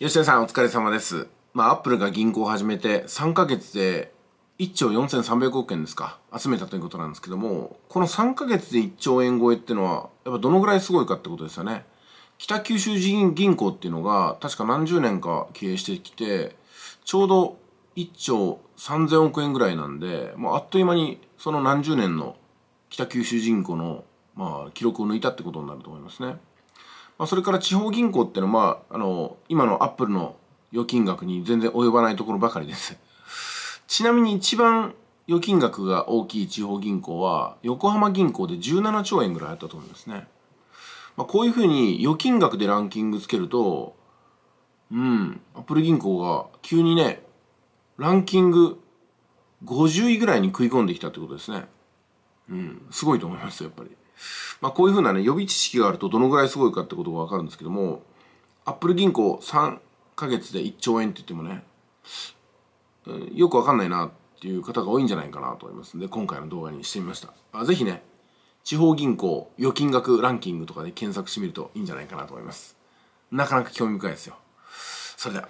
吉田さんお疲れ様です。まあ、アップルが銀行を始めて3ヶ月で1兆4300億円ですか、集めたということなんですけども、この3ヶ月で1兆円超えっていうのは、やっぱどのぐらいすごいかってことですよね。北九州銀行っていうのが、確か何十年か経営してきて、ちょうど1兆3000億円ぐらいなんで、まあ、あっという間にその何十年の北九州銀行の、まあ、記録を抜いたってことになると思いますね。まあ、それから地方銀行っていうのは、まあ、あの、今のアップルの預金額に全然及ばないところばかりです。ちなみに一番預金額が大きい地方銀行は、横浜銀行で17兆円ぐらいあったと思いますね。まあ、こういうふうに預金額でランキングつけると、うん、アップル銀行が急にね、ランキング50位ぐらいに食い込んできたってことですね。うん、すごいと思いますやっぱり。まあ、こういうふうなね予備知識があるとどのぐらいすごいかってことが分かるんですけどもアップル銀行3ヶ月で1兆円って言ってもね、うん、よく分かんないなっていう方が多いんじゃないかなと思いますんで今回の動画にしてみましたあぜひね地方銀行預金額ランキングとかで検索してみるといいんじゃないかなと思いますなかなか興味深いですよそれでは